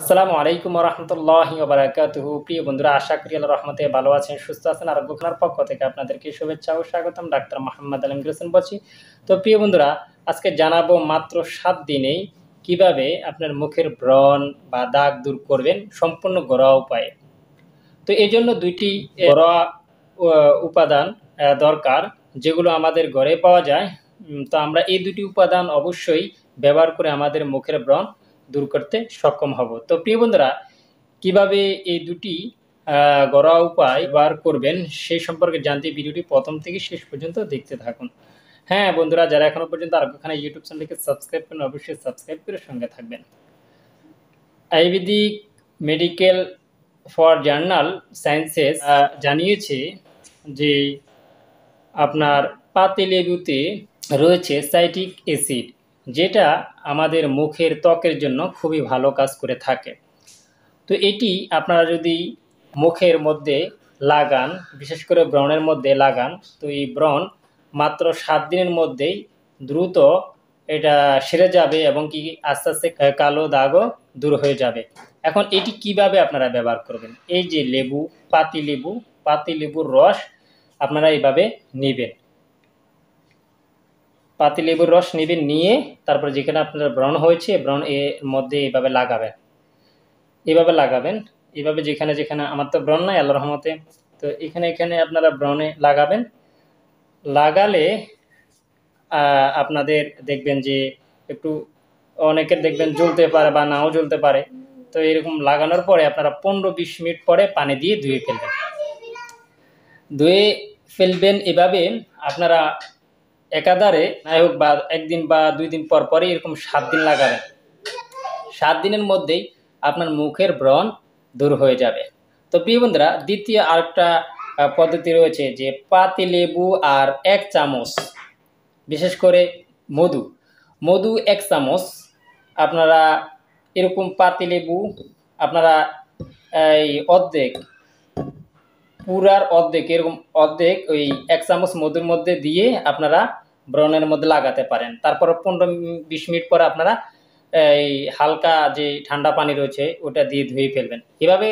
আসসালামু আলাইকুম রহমতুল্লাহি বারাকাতুহু প্রিয় বন্ধুরা আশা করি আল্লাহ রহমতে ভালো আছেন সুস্থ আছেন আর গোখনার পক্ষ থেকে আপনাদেরকে শুভেচ্ছা ও স্বাগতম ডাক্তার মোহাম্মদ আলম হোসেন বলছি তো প্রিয় বন্ধুরা আজকে জানাবো মাত্র সাত দিনেই কিভাবে আপনার মুখের ব্রণ বা দাগ দূর করবেন সম্পূর্ণ ঘরোয়া উপায়ে তো এই জন্য দুইটি ঘরোয়া উপাদান দরকার যেগুলো আমাদের ঘরে পাওয়া যায় তো আমরা এই দুটি উপাদান অবশ্যই ব্যবহার করে আমাদের মুখের ব্রণ দূর করতে সক্ষম হব তো প্রিয় বন্ধুরা কিভাবে এই দুটি ঘরোয়া উপায় বার করবেন সে সম্পর্কে জানতে ভিডিওটি প্রথম থেকে শেষ পর্যন্ত দেখতে থাকুন হ্যাঁ বন্ধুরা যারা এখনো পর্যন্ত আর ওখানে ইউটিউব চ্যানেলকে সাবস্ক্রাইব করেন অবশ্যই সাবস্ক্রাইব করে সঙ্গে থাকবেন ayurvedic medical for journal sciences জানিয়েছে যে আপনার পাতে লেবুতে রয়েছে সাইটিক অ্যাসিড যেটা আমাদের মুখের ত্বকের জন্য খুবই ভালো কাজ করে থাকে তো এটি আপনারা যদি মুখের মধ্যে লাগান বিশেষ করে ব্রণের মধ্যে লাগান তো এই ব্রণ মাত্র সাত দিনের মধ্যেই দ্রুত এটা সেরে যাবে এবং কি আস্তে আস্তে কালো দাগও দূর হয়ে যাবে এখন এটি কিভাবে আপনারা ব্যবহার করবেন এই যে লেবু পাতি লেবু পাতি লেবুর রস আপনারা এইভাবে নেবেন পাতি লেবুর রস নেবেন নিয়ে তারপর যেখানে আপনার ব্রণ হয়েছে ব্রণ এর মধ্যে এভাবে লাগাবেন এভাবে লাগাবেন এভাবে যেখানে যেখানে আমার তো ব্রণ নাই আল্লাহ রহমতে তো এখানে এখানে আপনারা ব্রণে লাগাবেন লাগালে আপনাদের দেখবেন যে একটু অনেকের দেখবেন জ্বলতে পারে বা নাও জ্বলতে পারে তো এরকম লাগানোর পরে আপনারা পনেরো বিশ মিনিট পরে পানি দিয়ে ধুয়ে ফেলবেন ধুয়ে ফেলবেন এভাবে আপনারা একাধারে নাই হোক বা একদিন বা দুই দিন পর পরে এরকম সাত দিন লাগাবে সাত দিনের মধ্যেই আপনার মুখের ব্রণ দূর হয়ে যাবে তো প্রিয় বন্ধুরা দ্বিতীয় আরেকটা পদ্ধতি রয়েছে যে পাতি লেবু আর এক চামচ বিশেষ করে মধু মধু এক চামচ আপনারা এরকম পাতি লেবু আপনারা এই অর্ধেক পুরার অর্ধেক এরকম অর্ধেক ওই এক চামচ মধুর মধ্যে দিয়ে আপনারা ব্রণের মধ্যে লাগাতে পারেন তারপর পনেরো বিশ মিনিট পরে আপনারা এই হালকা যে ঠান্ডা পানি রয়েছে ওটা দিয়ে ধুয়ে ফেলবেন এভাবে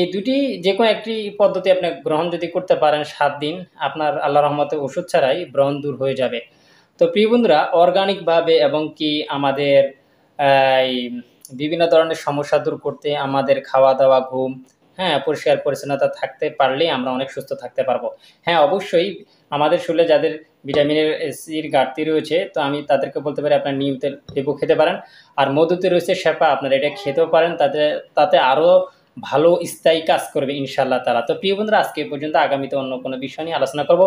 এই দুটি যে কোনো একটি পদ্ধতি আপনি গ্রহণ যদি করতে পারেন সাত দিন আপনার আল্লাহ রহমতে ওষুধ ছাড়াই ব্রণ দূর হয়ে যাবে তো প্রিয় বন্ধুরা অর্গানিকভাবে এবং কি আমাদের বিভিন্ন ধরনের সমস্যা দূর করতে আমাদের খাওয়া দাওয়া ঘুম হ্যাঁ পরিষ্কার পরিচ্ছন্নতা থাকতে পারলেই আমরা অনেক সুস্থ থাকতে পারবো হ্যাঁ অবশ্যই আমাদের শরীরে যাদের ভিটামিনের সির ঘাটতি রয়েছে তো আমি তাদেরকে বলতে পারি আপনার নিয়মিত লেবু খেতে পারেন আর মধুতে রয়েছে শেপা আপনারা এটা খেতেও পারেন তাতে তাতে আরও ভালো স্থায়ী কাজ করবে ইনশাআল্লাহ তারা তো প্রিয় বন্ধুরা আজকে পর্যন্ত আগামীতে অন্য কোনো বিষয় নিয়ে আলোচনা করব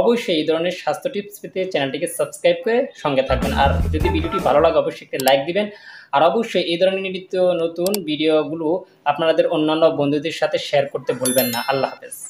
অবশ্যই এই ধরনের স্বাস্থ্য টিপস পেতে চ্যানেলটিকে সাবস্ক্রাইব করে সঙ্গে থাকবেন আর যদি ভিডিওটি ভালো লাগে অবশ্যই একটা লাইক দিবেন আর অবশ্যই এই ধরনের নিত্য নতুন ভিডিওগুলো আপনাদের অন্যান্য বন্ধুদের সাথে শেয়ার করতে ভুলবেন না আল্লাহ হাফেজ